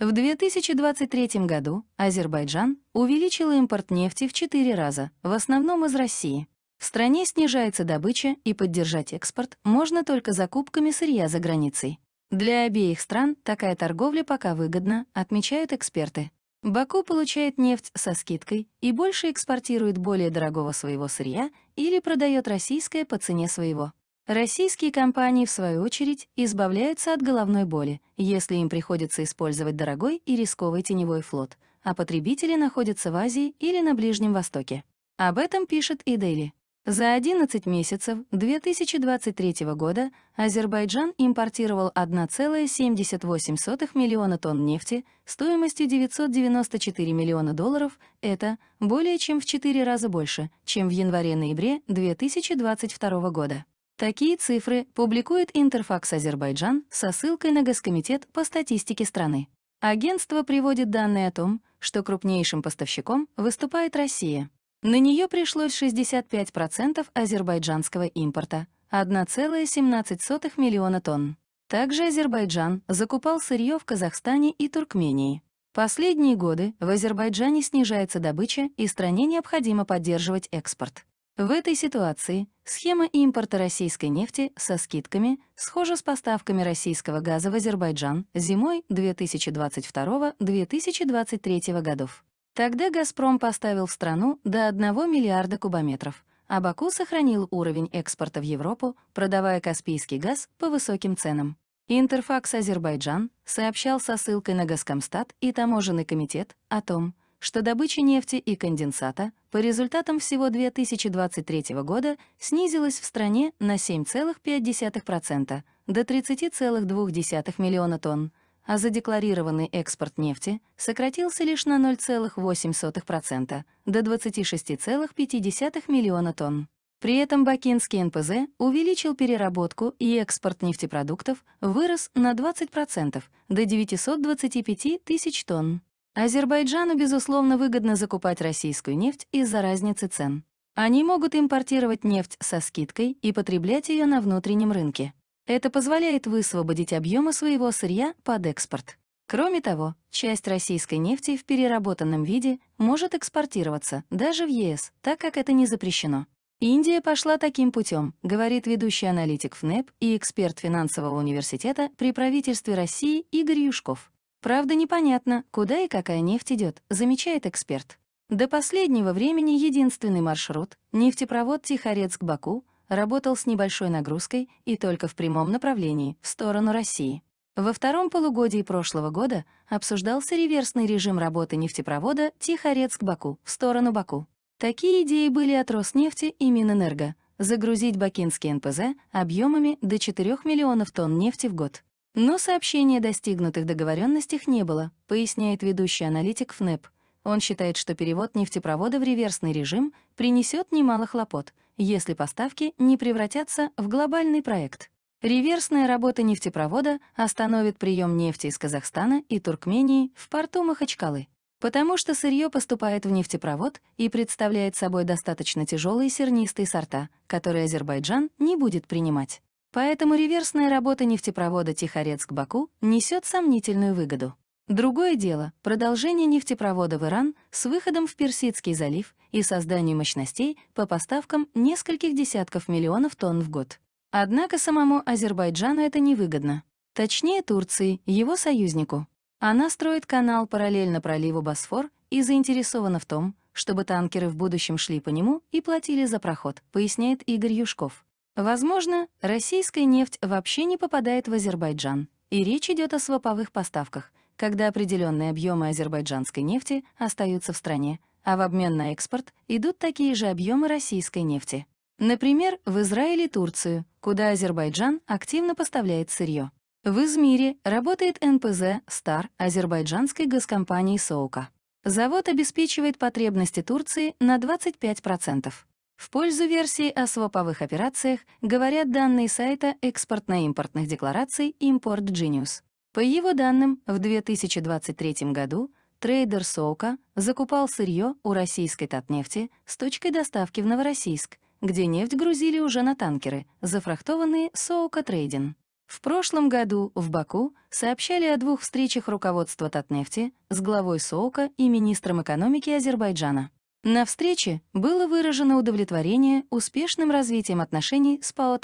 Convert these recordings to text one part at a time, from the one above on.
В 2023 году Азербайджан увеличил импорт нефти в 4 раза, в основном из России. В стране снижается добыча, и поддержать экспорт можно только закупками сырья за границей. Для обеих стран такая торговля пока выгодна, отмечают эксперты. Баку получает нефть со скидкой и больше экспортирует более дорогого своего сырья или продает российское по цене своего. Российские компании, в свою очередь, избавляются от головной боли, если им приходится использовать дорогой и рисковый теневой флот, а потребители находятся в Азии или на Ближнем Востоке. Об этом пишет и Daily. За 11 месяцев 2023 года Азербайджан импортировал 1,78 миллиона тонн нефти стоимостью 994 миллиона долларов, это более чем в 4 раза больше, чем в январе-ноябре 2022 года. Такие цифры публикует Интерфакс Азербайджан со ссылкой на Госкомитет по статистике страны. Агентство приводит данные о том, что крупнейшим поставщиком выступает Россия. На нее пришлось 65% азербайджанского импорта — 1,17 миллиона тонн. Также Азербайджан закупал сырье в Казахстане и Туркмении. Последние годы в Азербайджане снижается добыча, и стране необходимо поддерживать экспорт. В этой ситуации схема импорта российской нефти со скидками схожа с поставками российского газа в Азербайджан зимой 2022-2023 годов. Тогда «Газпром» поставил в страну до 1 миллиарда кубометров, а Баку сохранил уровень экспорта в Европу, продавая Каспийский газ по высоким ценам. Интерфакс Азербайджан сообщал со ссылкой на Газкомстат и Таможенный комитет о том, что добыча нефти и конденсата по результатам всего 2023 года снизилась в стране на 7,5% до 30,2 миллиона тонн, а задекларированный экспорт нефти сократился лишь на 0,8% до 26,5 миллиона тонн. При этом бакинский НПЗ увеличил переработку и экспорт нефтепродуктов вырос на 20% до 925 тысяч тонн. Азербайджану, безусловно, выгодно закупать российскую нефть из-за разницы цен. Они могут импортировать нефть со скидкой и потреблять ее на внутреннем рынке. Это позволяет высвободить объемы своего сырья под экспорт. Кроме того, часть российской нефти в переработанном виде может экспортироваться даже в ЕС, так как это не запрещено. Индия пошла таким путем, говорит ведущий аналитик ФНЭП и эксперт финансового университета при правительстве России Игорь Юшков. Правда, непонятно, куда и какая нефть идет, замечает эксперт. До последнего времени единственный маршрут, нефтепровод Тихорецк-Баку, работал с небольшой нагрузкой и только в прямом направлении, в сторону России. Во втором полугодии прошлого года обсуждался реверсный режим работы нефтепровода Тихорецк-Баку в сторону Баку. Такие идеи были от Роснефти и Минэнерго — загрузить бакинский НПЗ объемами до 4 миллионов тонн нефти в год. Но сообщения о достигнутых договоренностях не было, поясняет ведущий аналитик ФНЭП. Он считает, что перевод нефтепровода в реверсный режим принесет немало хлопот, если поставки не превратятся в глобальный проект. Реверсная работа нефтепровода остановит прием нефти из Казахстана и Туркмении в порту Махачкалы, потому что сырье поступает в нефтепровод и представляет собой достаточно тяжелые сернистые сорта, которые Азербайджан не будет принимать. Поэтому реверсная работа нефтепровода Тихорецк-Баку несет сомнительную выгоду. Другое дело — продолжение нефтепровода в Иран с выходом в Персидский залив и созданию мощностей по поставкам нескольких десятков миллионов тонн в год. Однако самому Азербайджану это невыгодно. Точнее, Турции, его союзнику. Она строит канал параллельно проливу Босфор и заинтересована в том, чтобы танкеры в будущем шли по нему и платили за проход, поясняет Игорь Юшков. Возможно, российская нефть вообще не попадает в Азербайджан, и речь идет о своповых поставках, когда определенные объемы азербайджанской нефти остаются в стране, а в обмен на экспорт идут такие же объемы российской нефти. Например, в Израиль и Турцию, куда Азербайджан активно поставляет сырье. В Измире работает НПЗ «Стар» азербайджанской газкомпании «Соука». Завод обеспечивает потребности Турции на 25%. В пользу версии о своповых операциях говорят данные сайта экспортно-импортных деклараций Import Genius. По его данным, в 2023 году трейдер Соука закупал сырье у российской Татнефти с точкой доставки в Новороссийск, где нефть грузили уже на танкеры, зафрахтованные Соука Трейдин. В прошлом году в Баку сообщали о двух встречах руководства Татнефти с главой Соука и министром экономики Азербайджана. На встрече было выражено удовлетворение успешным развитием отношений с ПАО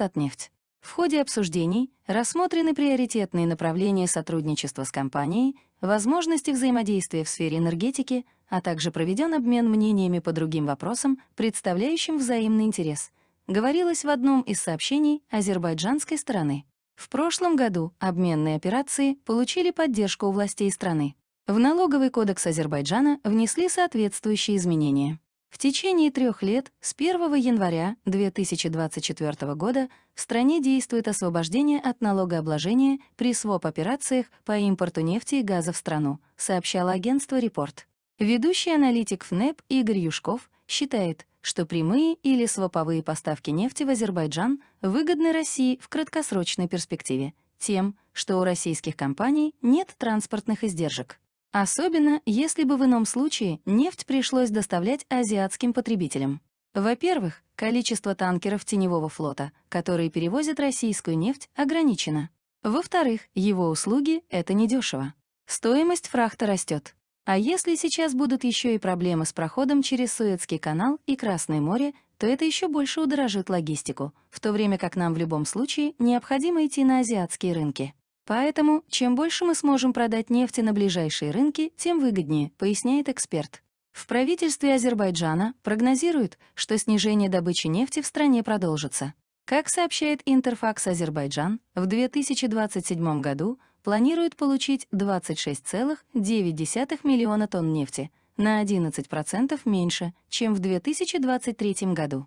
В ходе обсуждений рассмотрены приоритетные направления сотрудничества с компанией, возможности взаимодействия в сфере энергетики, а также проведен обмен мнениями по другим вопросам, представляющим взаимный интерес, говорилось в одном из сообщений азербайджанской стороны. В прошлом году обменные операции получили поддержку у властей страны. В налоговый кодекс Азербайджана внесли соответствующие изменения. В течение трех лет с 1 января 2024 года в стране действует освобождение от налогообложения при своп-операциях по импорту нефти и газа в страну, сообщало агентство «Репорт». Ведущий аналитик ФНЭП Игорь Юшков считает, что прямые или своповые поставки нефти в Азербайджан выгодны России в краткосрочной перспективе тем, что у российских компаний нет транспортных издержек. Особенно, если бы в ином случае нефть пришлось доставлять азиатским потребителям. Во-первых, количество танкеров теневого флота, которые перевозят российскую нефть, ограничено. Во-вторых, его услуги — это недешево. Стоимость фрахта растет. А если сейчас будут еще и проблемы с проходом через Суэцкий канал и Красное море, то это еще больше удорожит логистику, в то время как нам в любом случае необходимо идти на азиатские рынки. Поэтому, чем больше мы сможем продать нефти на ближайшие рынки, тем выгоднее, поясняет эксперт. В правительстве Азербайджана прогнозируют, что снижение добычи нефти в стране продолжится. Как сообщает Интерфакс Азербайджан, в 2027 году планируют получить 26,9 миллиона тонн нефти, на 11% меньше, чем в 2023 году.